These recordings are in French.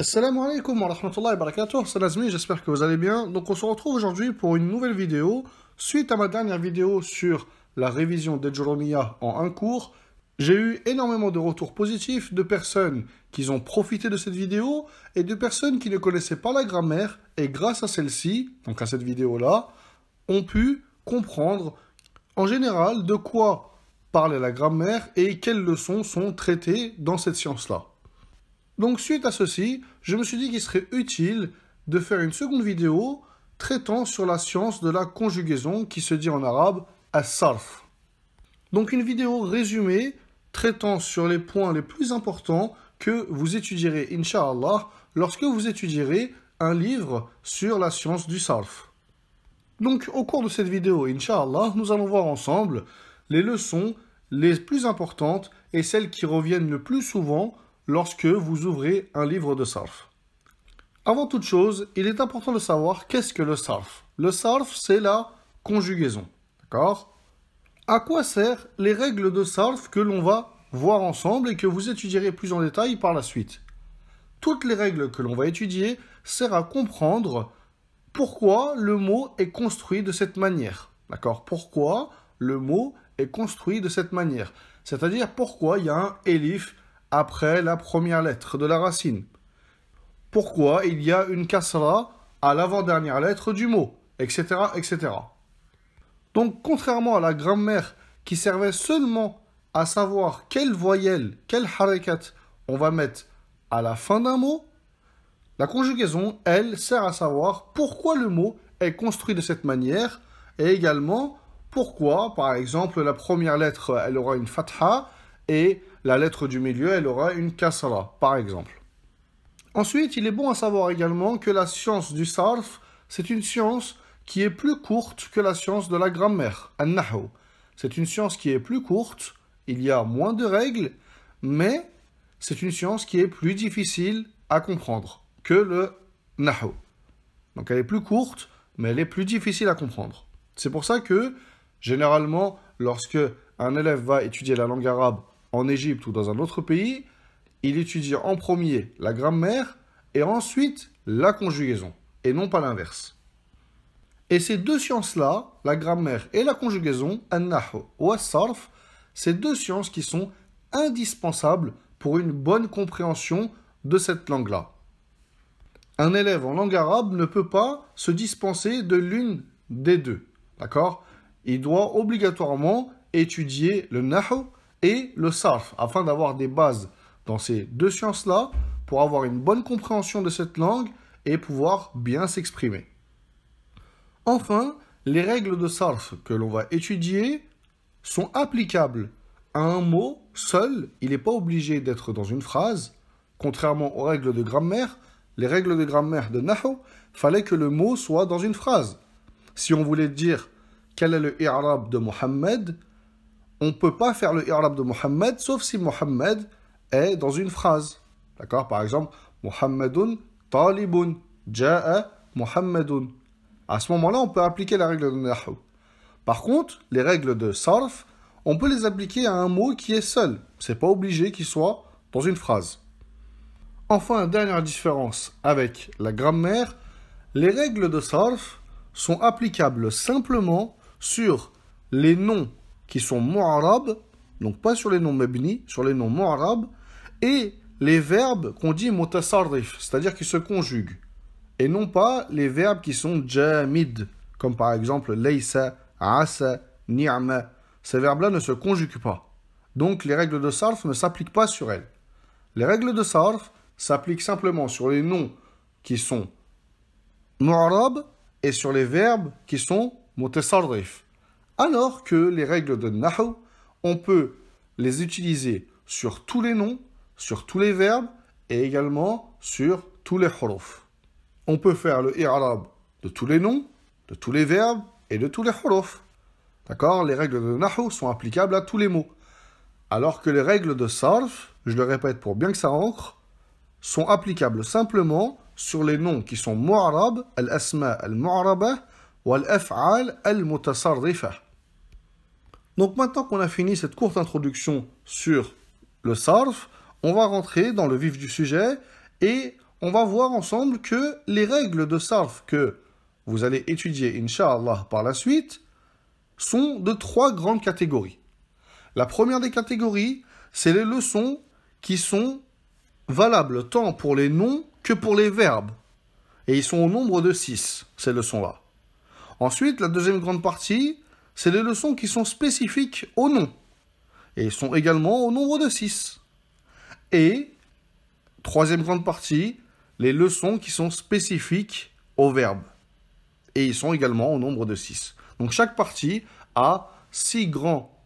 Assalamu alaikum wa rahmatullahi wa barakatuh, c'est Nazmi, j'espère que vous allez bien. Donc on se retrouve aujourd'hui pour une nouvelle vidéo. Suite à ma dernière vidéo sur la révision d'Edjoromia en un cours, j'ai eu énormément de retours positifs de personnes qui ont profité de cette vidéo et de personnes qui ne connaissaient pas la grammaire et grâce à celle-ci, donc à cette vidéo-là, ont pu comprendre en général de quoi parlait la grammaire et quelles leçons sont traitées dans cette science-là. Donc suite à ceci, je me suis dit qu'il serait utile de faire une seconde vidéo traitant sur la science de la conjugaison qui se dit en arabe as-sarf. Donc une vidéo résumée traitant sur les points les plus importants que vous étudierez, inshallah, lorsque vous étudierez un livre sur la science du sarf. Donc au cours de cette vidéo, inshallah, nous allons voir ensemble les leçons les plus importantes et celles qui reviennent le plus souvent lorsque vous ouvrez un livre de sarf. Avant toute chose, il est important de savoir qu'est-ce que le sarf. Le sarf, c'est la conjugaison. D'accord À quoi servent les règles de sarf que l'on va voir ensemble et que vous étudierez plus en détail par la suite Toutes les règles que l'on va étudier servent à comprendre pourquoi le mot est construit de cette manière. D'accord Pourquoi le mot est construit de cette manière C'est-à-dire pourquoi il y a un élif après la première lettre de la racine. Pourquoi il y a une kasra à l'avant-dernière lettre du mot, etc., etc. Donc, contrairement à la grammaire qui servait seulement à savoir quelle voyelle, quelle harakat on va mettre à la fin d'un mot, la conjugaison, elle, sert à savoir pourquoi le mot est construit de cette manière et également pourquoi, par exemple, la première lettre, elle aura une fatha, et la lettre du milieu, elle aura une kasra, par exemple. Ensuite, il est bon à savoir également que la science du sarf, c'est une science qui est plus courte que la science de la grammaire, an C'est une science qui est plus courte, il y a moins de règles, mais c'est une science qui est plus difficile à comprendre que le nahu. Donc elle est plus courte, mais elle est plus difficile à comprendre. C'est pour ça que, généralement, lorsque un élève va étudier la langue arabe en Égypte ou dans un autre pays, il étudie en premier la grammaire et ensuite la conjugaison, et non pas l'inverse. Et ces deux sciences-là, la grammaire et la conjugaison, al-nahw ou al sarf ces deux sciences qui sont indispensables pour une bonne compréhension de cette langue-là. Un élève en langue arabe ne peut pas se dispenser de l'une des deux, d'accord Il doit obligatoirement étudier le nahu et le sarf, afin d'avoir des bases dans ces deux sciences-là, pour avoir une bonne compréhension de cette langue et pouvoir bien s'exprimer. Enfin, les règles de sarf que l'on va étudier sont applicables à un mot seul, il n'est pas obligé d'être dans une phrase. Contrairement aux règles de grammaire, les règles de grammaire de Nahu, fallait que le mot soit dans une phrase. Si on voulait dire quel est le i'rab de Mohammed, on ne peut pas faire le i'rab de Mohammed, sauf si Mohammed est dans une phrase. D'accord Par exemple, Mohammedun talibun, ja'a Mohammedun. À ce moment-là, on peut appliquer la règle de Nahu. Par contre, les règles de sarf, on peut les appliquer à un mot qui est seul. C'est pas obligé qu'il soit dans une phrase. Enfin, dernière différence avec la grammaire, les règles de sarf sont applicables simplement sur les noms qui sont mu'arab, donc pas sur les noms mebni, sur les noms mu'arab, et les verbes qu'on dit mutasarrif, c'est-à-dire qui se conjuguent, et non pas les verbes qui sont jamid, comme par exemple laysa, asa, ni'ma. Ces verbes-là ne se conjuguent pas. Donc les règles de sarf ne s'appliquent pas sur elles. Les règles de sarf s'appliquent simplement sur les noms qui sont mu'arab et sur les verbes qui sont mutasarrif alors que les règles de Nahu, on peut les utiliser sur tous les noms, sur tous les verbes et également sur tous les huruf. On peut faire le i'rab de tous les noms, de tous les verbes et de tous les huruf. D'accord Les règles de Nahu sont applicables à tous les mots. Alors que les règles de Sarf, je le répète pour bien que ça ancre, sont applicables simplement sur les noms qui sont mu'arab, al-asma al-mu'araba, ou afal al-mutasarrifah. Donc maintenant qu'on a fini cette courte introduction sur le sarf, on va rentrer dans le vif du sujet et on va voir ensemble que les règles de sarf que vous allez étudier, inshallah par la suite, sont de trois grandes catégories. La première des catégories, c'est les leçons qui sont valables tant pour les noms que pour les verbes. Et ils sont au nombre de six, ces leçons-là. Ensuite, la deuxième grande partie, c'est les leçons qui sont spécifiques au nom. Et ils sont également au nombre de 6. Et, troisième grande partie, les leçons qui sont spécifiques au verbe. Et ils sont également au nombre de 6. Donc chaque partie a six grands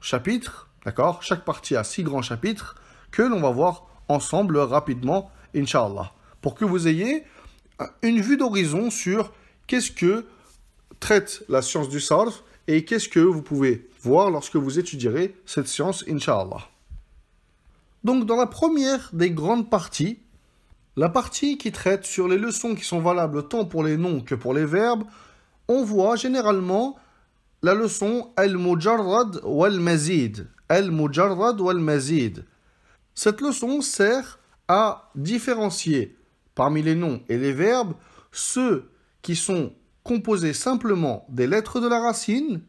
chapitres, d'accord Chaque partie a six grands chapitres que l'on va voir ensemble rapidement, Inch'Allah. Pour que vous ayez une vue d'horizon sur qu'est-ce que traite la science du sarf et qu'est-ce que vous pouvez voir lorsque vous étudierez cette science, Inch'Allah. Donc dans la première des grandes parties, la partie qui traite sur les leçons qui sont valables tant pour les noms que pour les verbes, on voit généralement la leçon Al-Mujarrad wal-Mazid. Al-Mujarrad wal-Mazid. Cette leçon sert à différencier parmi les noms et les verbes ceux qui sont composés simplement des lettres de la racine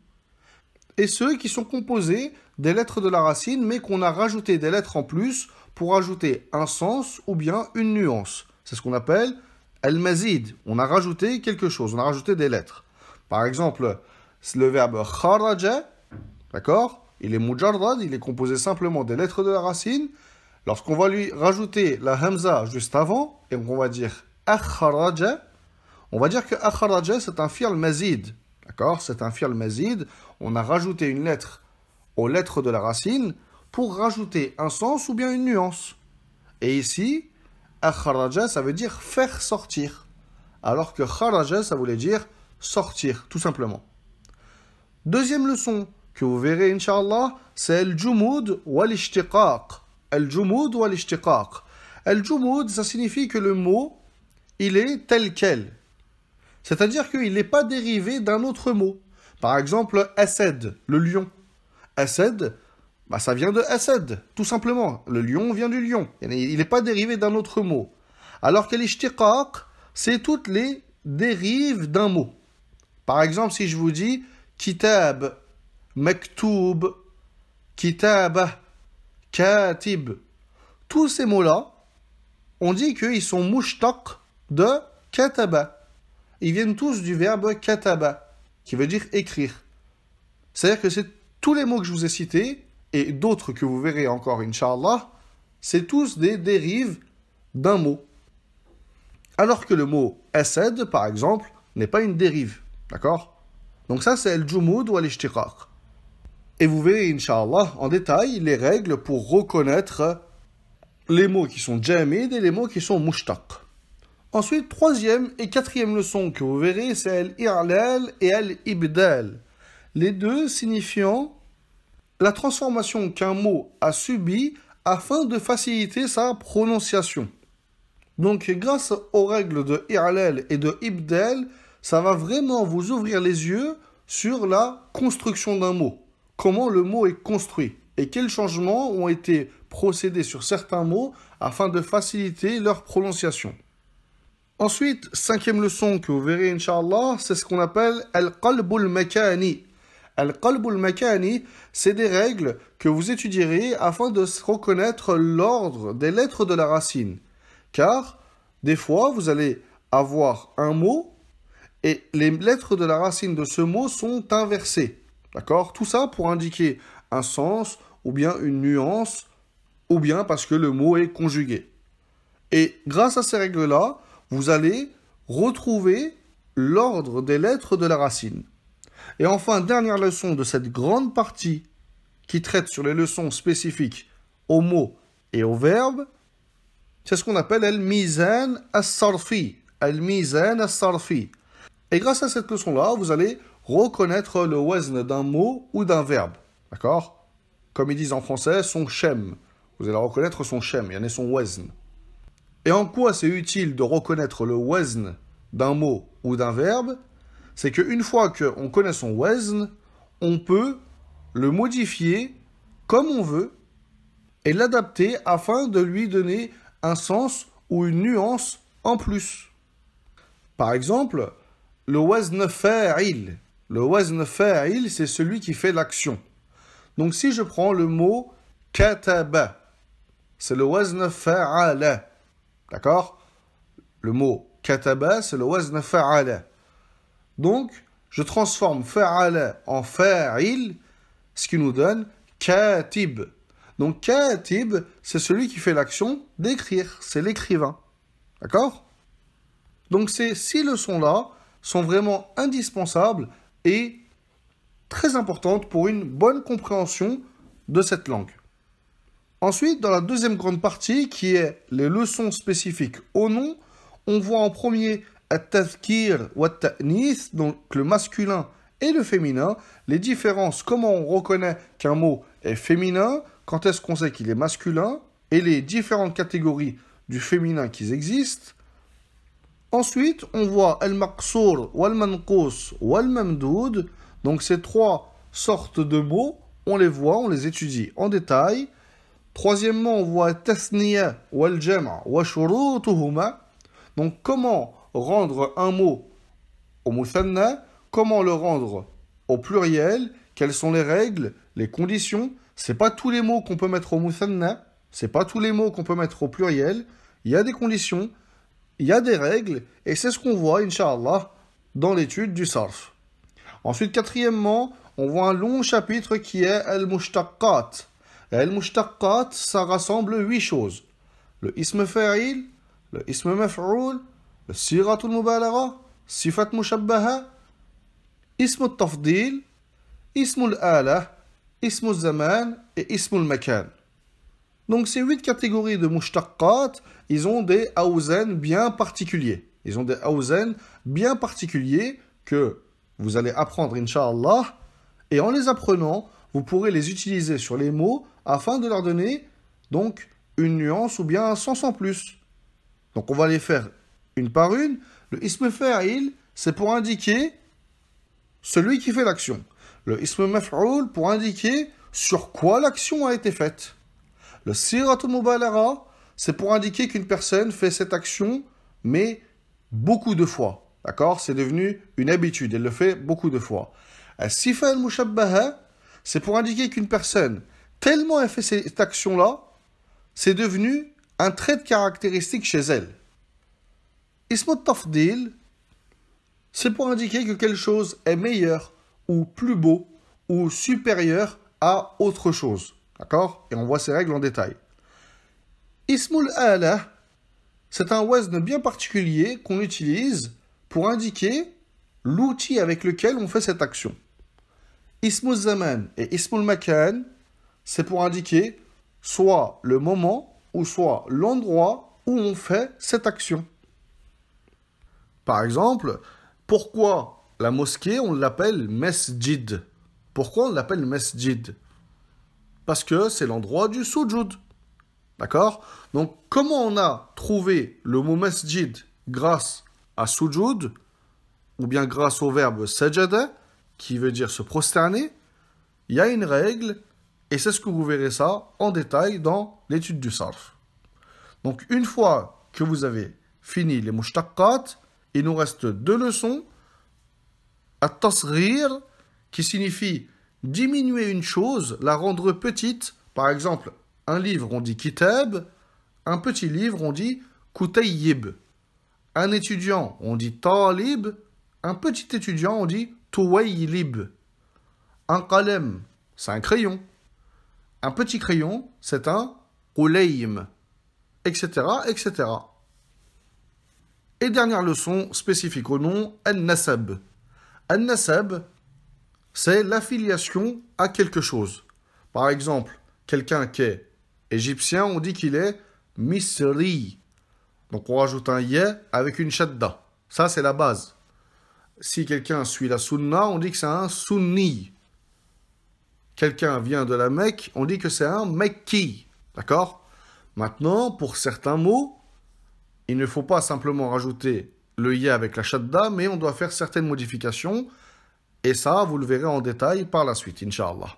et ceux qui sont composés des lettres de la racine mais qu'on a rajouté des lettres en plus pour ajouter un sens ou bien une nuance. C'est ce qu'on appelle al-mazid. On a rajouté quelque chose, on a rajouté des lettres. Par exemple, le verbe kharaja, d'accord Il est mujarrad, il est composé simplement des lettres de la racine. Lorsqu'on va lui rajouter la hamza juste avant et on va dire akharaja, on va dire que Akharaja, c'est un fi'l mazid. D'accord C'est un fi'l mazid. On a rajouté une lettre aux lettres de la racine pour rajouter un sens ou bien une nuance. Et ici, Akharaja, ça veut dire faire sortir. Alors que Kharaja, ça voulait dire sortir, tout simplement. Deuxième leçon que vous verrez, Inch'Allah, c'est el jumud wal-Ishtiqaq. Al-Jumud wal-Ishtiqaq. El jumud ça signifie que le mot, il est tel quel. C'est-à-dire qu'il n'est pas dérivé d'un autre mot. Par exemple, assède », le lion. Assède bah, », ça vient de assède », tout simplement. Le lion vient du lion. Il n'est pas dérivé d'un autre mot. Alors que l'ishtiqaq, c'est toutes les dérives d'un mot. Par exemple, si je vous dis kitab, maktoub, kitab, katib, tous ces mots-là, on dit qu'ils sont mushtaq de kataba ils viennent tous du verbe kataba, qui veut dire écrire. C'est-à-dire que c'est tous les mots que je vous ai cités, et d'autres que vous verrez encore, inshallah, c'est tous des dérives d'un mot. Alors que le mot asad, par exemple, n'est pas une dérive. D'accord Donc ça, c'est « al-jumud » ou al ishtiqaq. Et vous verrez, inshallah, en détail les règles pour reconnaître les mots qui sont jamid et les mots qui sont mushtaq. Ensuite, troisième et quatrième leçon que vous verrez, c'est al et Al-Ibdal. Les deux signifiant la transformation qu'un mot a subie afin de faciliter sa prononciation. Donc, grâce aux règles de Irlal et de Ibdal, ça va vraiment vous ouvrir les yeux sur la construction d'un mot. Comment le mot est construit et quels changements ont été procédés sur certains mots afin de faciliter leur prononciation. Ensuite, cinquième leçon que vous verrez, Inch'Allah, c'est ce qu'on appelle Al-Qalbul Makani. Al-Qalbul Makani, c'est des règles que vous étudierez afin de reconnaître l'ordre des lettres de la racine. Car, des fois, vous allez avoir un mot et les lettres de la racine de ce mot sont inversées. D'accord Tout ça pour indiquer un sens ou bien une nuance ou bien parce que le mot est conjugué. Et grâce à ces règles-là, vous allez retrouver l'ordre des lettres de la racine. Et enfin, dernière leçon de cette grande partie qui traite sur les leçons spécifiques aux mots et aux verbes, c'est ce qu'on appelle el mizan as-sarfi. El mizan as-sarfi. Et grâce à cette leçon-là, vous allez reconnaître le wazn d'un mot ou d'un verbe. D'accord Comme ils disent en français, son shem. Vous allez reconnaître son shem, il y en a son wazn. Et en quoi c'est utile de reconnaître le wazn d'un mot ou d'un verbe C'est qu'une fois qu'on connaît son wazn, on peut le modifier comme on veut et l'adapter afin de lui donner un sens ou une nuance en plus. Par exemple, le wazn fa'il. Le wazn fa'il, c'est celui qui fait l'action. Donc si je prends le mot kataba, c'est le wazn fa'ala. D'accord Le mot kataba, c'est le wazna fa'ala. Donc, je transforme fa'ala en fa'il, ce qui nous donne katib. Donc, katib, c'est celui qui fait l'action d'écrire, c'est l'écrivain. D'accord Donc, ces six leçons-là sont vraiment indispensables et très importantes pour une bonne compréhension de cette langue. Ensuite, dans la deuxième grande partie, qui est les leçons spécifiques au nom, on voit en premier At-Tazkir donc le masculin et le féminin, les différences, comment on reconnaît qu'un mot est féminin, quand est-ce qu'on sait qu'il est masculin, et les différentes catégories du féminin qui existent. Ensuite, on voit Al-Maqsour wa al donc ces trois sortes de mots, on les voit, on les étudie en détail. Troisièmement, on voit tasniya wal jama' wa Donc comment rendre un mot au musanna, comment le rendre au pluriel, quelles sont les règles, les conditions. n'est pas tous les mots qu'on peut mettre au Ce n'est pas tous les mots qu'on peut mettre au pluriel. Il y a des conditions, il y a des règles, et c'est ce qu'on voit, inshallah, dans l'étude du sarf. Ensuite, quatrièmement, on voit un long chapitre qui est al al-mushtaqqat ». El mushtaqat, ça rassemble huit choses. Le ism fa'il, le ism maf'oul, le siratul mubalagha, sifat mushabbaha, ism tafdil, ism al-ala, ism zaman et ism makan. Donc ces huit catégories de mushtaqat, ils ont des awzan bien particuliers. Ils ont des awzan bien particuliers que vous allez apprendre, inshallah, et en les apprenant, vous pourrez les utiliser sur les mots afin de leur donner donc une nuance ou bien un sens en plus. Donc on va les faire une par une. Le isme fa'il, c'est pour indiquer celui qui fait l'action. Le isme pour indiquer sur quoi l'action a été faite. Le siratul mubalara, c'est pour indiquer qu'une personne fait cette action, mais beaucoup de fois. D'accord C'est devenu une habitude, elle le fait beaucoup de fois. Sifa al-mushabbaha, c'est pour indiquer qu'une personne Tellement elle fait cette action-là, c'est devenu un trait de caractéristique chez elle. Ismot Tafdil, c'est pour indiquer que quelque chose est meilleur ou plus beau ou supérieur à autre chose. D'accord Et on voit ces règles en détail. Ismoul Ala, c'est un wazn bien particulier qu'on utilise pour indiquer l'outil avec lequel on fait cette action. Ismoul Zaman et Ismoul Makan, c'est pour indiquer soit le moment ou soit l'endroit où on fait cette action. Par exemple, pourquoi la mosquée, on l'appelle Mesjid Pourquoi on l'appelle Mesjid Parce que c'est l'endroit du sujud. D'accord Donc, comment on a trouvé le mot mesjid » grâce à sujud, ou bien grâce au verbe sajada, qui veut dire se prosterner Il y a une règle et c'est ce que vous verrez ça en détail dans l'étude du sarf. Donc une fois que vous avez fini les mouchtaqqat, il nous reste deux leçons. At-tasrir, qui signifie diminuer une chose, la rendre petite. Par exemple, un livre, on dit kitab. Un petit livre, on dit kutayyib. Un étudiant, on dit talib. Un petit étudiant, on dit tuwaylib. Un kalem, c'est un crayon un petit crayon, c'est un oleim, etc., etc. Et dernière leçon spécifique au nom, al nasab al nasab c'est l'affiliation à quelque chose. Par exemple, quelqu'un qui est égyptien, on dit qu'il est Misri. Donc on rajoute un yé avec une shadda. Ça, c'est la base. Si quelqu'un suit la sunna, on dit que c'est un sunni quelqu'un vient de la Mecque, on dit que c'est un Mekki. D'accord Maintenant, pour certains mots, il ne faut pas simplement rajouter le ya avec la shadda, mais on doit faire certaines modifications. Et ça, vous le verrez en détail par la suite, inshallah.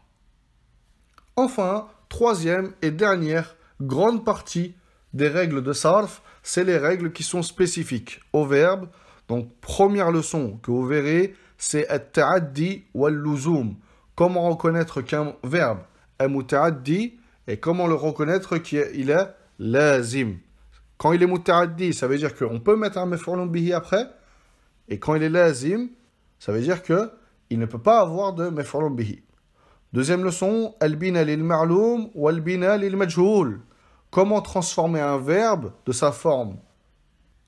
Enfin, troisième et dernière grande partie des règles de sarf, c'est les règles qui sont spécifiques au verbe. Donc, première leçon que vous verrez, c'est at-ta'addi wal luzoum ». Comment reconnaître qu'un verbe est muta'addi et comment le reconnaître qu'il est lazim Quand il est muta'addi, ça veut dire qu'on peut mettre un mef'ulun bihi après. Et quand il est lazim, ça veut dire que il ne peut pas avoir de mef'ulun bihi. Deuxième leçon, albina il ma'loum ou albina il majhoul. Comment transformer un verbe de sa forme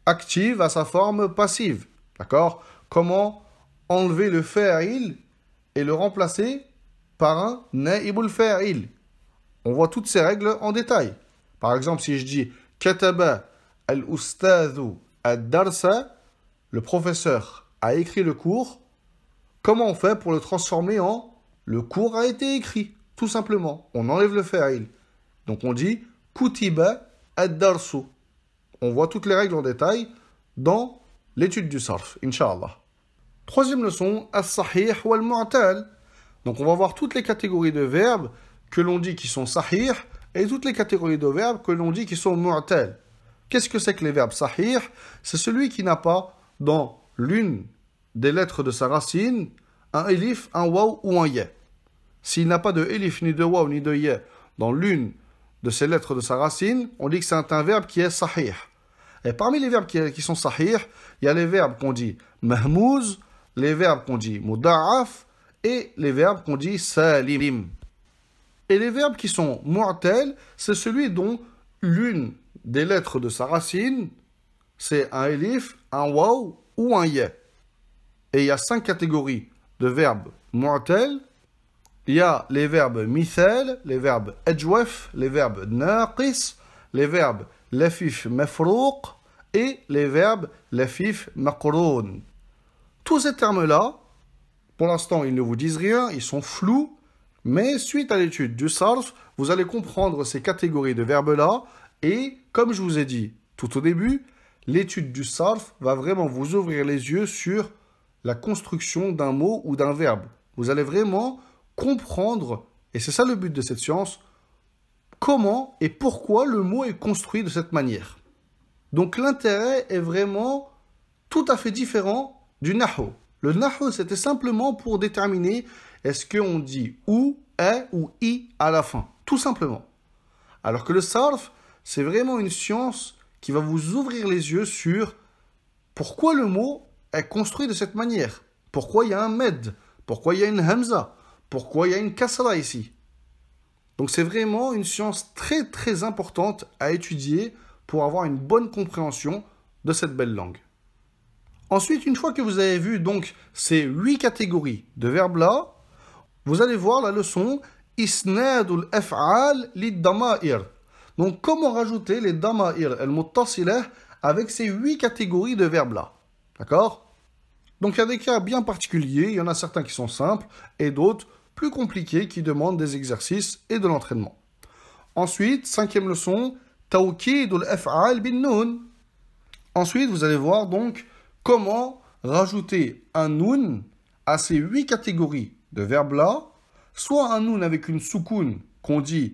active à sa forme passive. D'accord Comment enlever le faire-il » et le remplacer par un naibul fa'il. On voit toutes ces règles en détail. Par exemple, si je dis kataba al-ustadu ad-darsa, le professeur a écrit le cours, comment on fait pour le transformer en le cours a été écrit Tout simplement, on enlève le fa'il. Donc on dit kutiba ad-darsu. On voit toutes les règles en détail dans l'étude du sarf, inshallah. Troisième leçon, sahir sahih al mu'tal. Donc on va voir toutes les catégories de verbes que l'on dit qui sont sahih et toutes les catégories de verbes que l'on dit qui sont mu'tal. Qu'est-ce que c'est que les verbes sahih C'est celui qui n'a pas dans l'une des lettres de sa racine un elif, un waw ou un ya. S'il n'a pas de elif, ni de waw, ni de ya dans l'une de ses lettres de sa racine, on dit que c'est un verbe qui est sahih. Et parmi les verbes qui sont sahih, il y a les verbes qu'on dit mahmouz, les verbes qu'on dit muda'af et les verbes qu'on dit salim. Et les verbes qui sont mortels, c'est celui dont l'une des lettres de sa racine, c'est un elif, un waw ou un ya. Et il y a cinq catégories de verbes mortels. Il y a les verbes mithel », les verbes ajwaf, les verbes naqis, les verbes lafif mafrouq et les verbes lafif maqroun. Tous ces termes-là, pour l'instant, ils ne vous disent rien, ils sont flous, mais suite à l'étude du sarf, vous allez comprendre ces catégories de verbes-là, et comme je vous ai dit tout au début, l'étude du sarf va vraiment vous ouvrir les yeux sur la construction d'un mot ou d'un verbe. Vous allez vraiment comprendre, et c'est ça le but de cette science, comment et pourquoi le mot est construit de cette manière. Donc l'intérêt est vraiment tout à fait différent du naho. Le naho, c'était simplement pour déterminer est-ce qu'on dit ou, est ou i à la fin. Tout simplement. Alors que le sarf, c'est vraiment une science qui va vous ouvrir les yeux sur pourquoi le mot est construit de cette manière. Pourquoi il y a un med Pourquoi il y a une hamza Pourquoi il y a une kasra ici Donc c'est vraiment une science très très importante à étudier pour avoir une bonne compréhension de cette belle langue. Ensuite, une fois que vous avez vu donc ces huit catégories de verbes-là, vous allez voir la leçon Isnadul af'al lid dama'ir. Donc, comment rajouter les dama'ir muttasilah avec ces huit catégories de verbes-là D'accord Donc, il y a des cas bien particuliers, il y en a certains qui sont simples et d'autres plus compliqués qui demandent des exercices et de l'entraînement. Ensuite, cinquième leçon, af'al bin nun. Ensuite, vous allez voir donc comment rajouter un nun » à ces huit catégories de verbes-là, soit un nun » avec une soukoun qu'on dit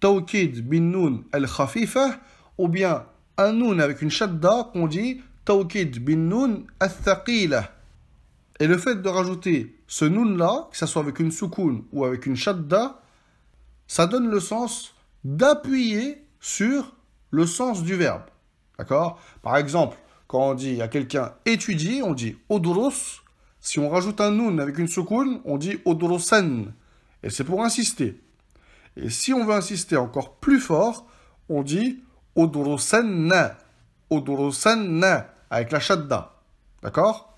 Tawkid bin noun el khafifa ou bien un nun » avec une shadda qu'on dit Tawkid bin noun al thaqila. Et le fait de rajouter ce nun là que ce soit avec une soukoun ou avec une shadda, ça donne le sens d'appuyer sur le sens du verbe. D'accord Par exemple, quand on dit à quelqu'un étudie, on dit odoros. Si on rajoute un nun avec une secoune, on dit odorosan. Et c'est pour insister. Et si on veut insister encore plus fort, on dit odorosanna. Odorosenna avec la shadda. D'accord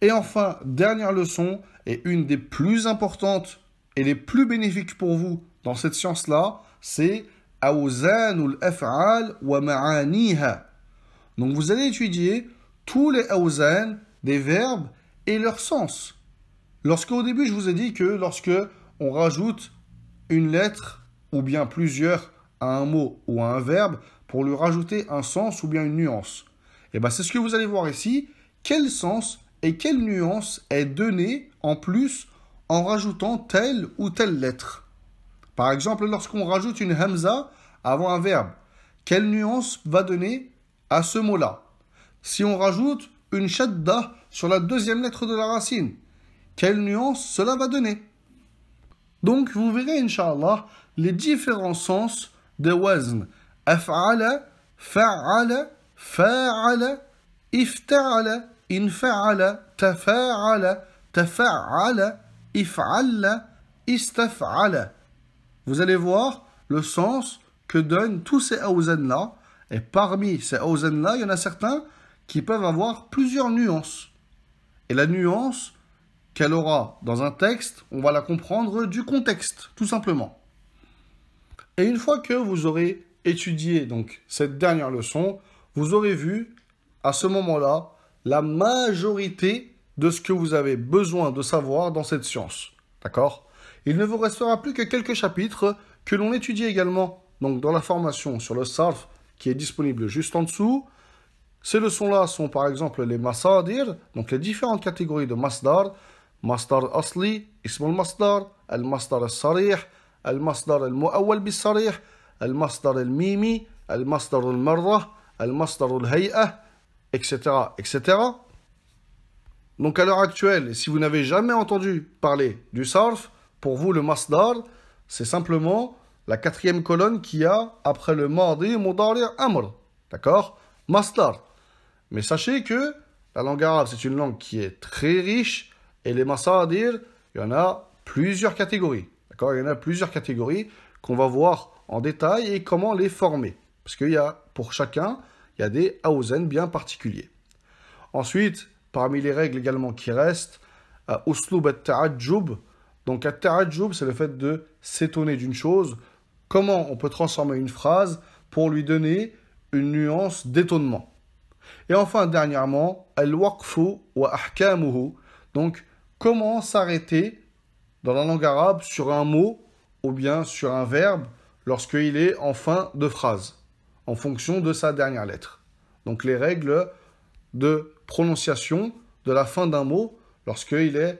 Et enfin, dernière leçon, et une des plus importantes et les plus bénéfiques pour vous dans cette science-là, c'est Awzanul Af'al wa Ma'aniha. Donc vous allez étudier tous les awzan des verbes et leur sens. Lorsque au début je vous ai dit que lorsque on rajoute une lettre ou bien plusieurs à un mot ou à un verbe pour lui rajouter un sens ou bien une nuance. Et eh bien c'est ce que vous allez voir ici. Quel sens et quelle nuance est donnée en plus en rajoutant telle ou telle lettre Par exemple, lorsqu'on rajoute une hamza avant un verbe, quelle nuance va donner à ce mot-là. Si on rajoute une shadda sur la deuxième lettre de la racine, quelle nuance cela va donner Donc vous verrez, inshallah, les différents sens des wazn. Af'ala, fa'ala, fa'ala, ifta'ala, infa'ala, tafa'ala, tafa'ala, if'alla, istaf'ala. Vous allez voir le sens que donnent tous ces awzan-là et parmi ces ozen-là, il y en a certains qui peuvent avoir plusieurs nuances. Et la nuance qu'elle aura dans un texte, on va la comprendre du contexte, tout simplement. Et une fois que vous aurez étudié donc cette dernière leçon, vous aurez vu à ce moment-là la majorité de ce que vous avez besoin de savoir dans cette science. D'accord Il ne vous restera plus que quelques chapitres que l'on étudie également donc dans la formation sur le self qui est disponible juste en dessous. Ces leçons-là sont par exemple les masadir, donc les différentes catégories de masdar. Masdar asli, ism al-masdar, al-masdar al-sarih, al-masdar al-mu'awwal bi-sarih, al-masdar al-mimi, al-masdar al-marra, al-masdar al-hay'ah, etc., etc. Donc à l'heure actuelle, si vous n'avez jamais entendu parler du sarf, pour vous le masdar, c'est simplement la quatrième colonne qui a, après le mardi, mudari, amr. D'accord Masdar. Mais sachez que la langue arabe, c'est une langue qui est très riche et les masadir, il y en a plusieurs catégories. D'accord Il y en a plusieurs catégories qu'on va voir en détail et comment les former. Parce qu'il y a, pour chacun, il y a des hausen bien particuliers. Ensuite, parmi les règles également qui restent, euh, uslub at donc, at c'est le fait de s'étonner d'une chose Comment on peut transformer une phrase pour lui donner une nuance d'étonnement Et enfin, dernièrement, al-waqfu wa ahkamuhu. Donc, comment s'arrêter dans la langue arabe sur un mot ou bien sur un verbe lorsqu'il est en fin de phrase, en fonction de sa dernière lettre. Donc, les règles de prononciation de la fin d'un mot lorsqu'il est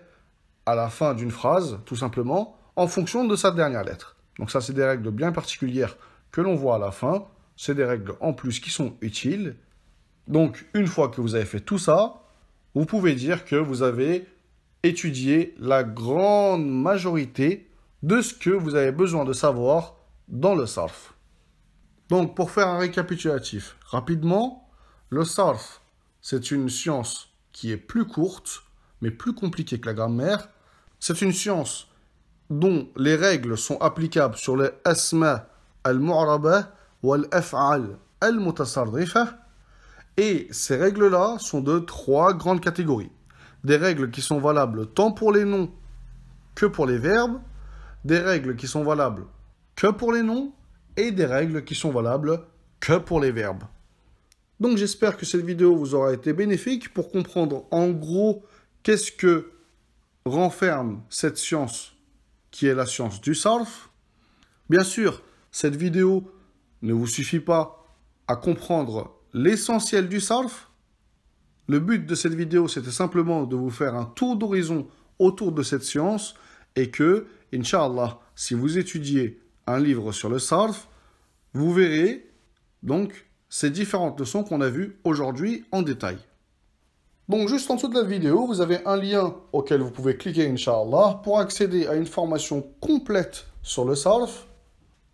à la fin d'une phrase, tout simplement, en fonction de sa dernière lettre. Donc ça, c'est des règles bien particulières que l'on voit à la fin. C'est des règles en plus qui sont utiles. Donc une fois que vous avez fait tout ça, vous pouvez dire que vous avez étudié la grande majorité de ce que vous avez besoin de savoir dans le sarf. Donc pour faire un récapitulatif rapidement, le sarf, c'est une science qui est plus courte, mais plus compliquée que la grammaire. C'est une science dont les règles sont applicables sur les asma al-mu'raba ou al-af'al al-mutasarrifa. Et ces règles-là sont de trois grandes catégories. Des règles qui sont valables tant pour les noms que pour les verbes, des règles qui sont valables que pour les noms et des règles qui sont valables que pour les verbes. Donc j'espère que cette vidéo vous aura été bénéfique pour comprendre en gros qu'est-ce que renferme cette science qui est la science du sarf. Bien sûr, cette vidéo ne vous suffit pas à comprendre l'essentiel du sarf. Le but de cette vidéo, c'était simplement de vous faire un tour d'horizon autour de cette science et que, inshallah, si vous étudiez un livre sur le sarf, vous verrez donc ces différentes leçons qu'on a vues aujourd'hui en détail. Donc juste en dessous de la vidéo, vous avez un lien auquel vous pouvez cliquer, Inch'Allah, pour accéder à une formation complète sur le Salf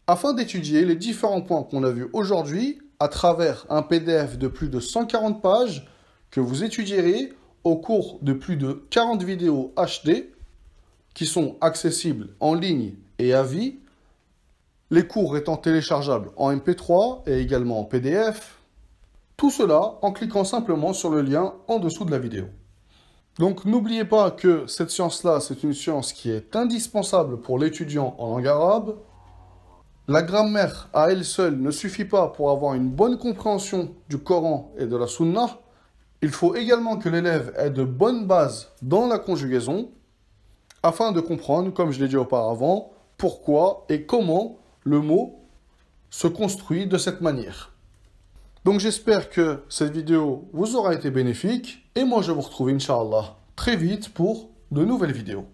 afin d'étudier les différents points qu'on a vus aujourd'hui à travers un PDF de plus de 140 pages que vous étudierez au cours de plus de 40 vidéos HD qui sont accessibles en ligne et à vie, les cours étant téléchargeables en MP3 et également en PDF, tout cela en cliquant simplement sur le lien en dessous de la vidéo. Donc n'oubliez pas que cette science-là, c'est une science qui est indispensable pour l'étudiant en langue arabe. La grammaire à elle seule ne suffit pas pour avoir une bonne compréhension du Coran et de la Sunna. Il faut également que l'élève ait de bonnes bases dans la conjugaison afin de comprendre, comme je l'ai dit auparavant, pourquoi et comment le mot se construit de cette manière. Donc j'espère que cette vidéo vous aura été bénéfique et moi je vous retrouve Inch'Allah très vite pour de nouvelles vidéos.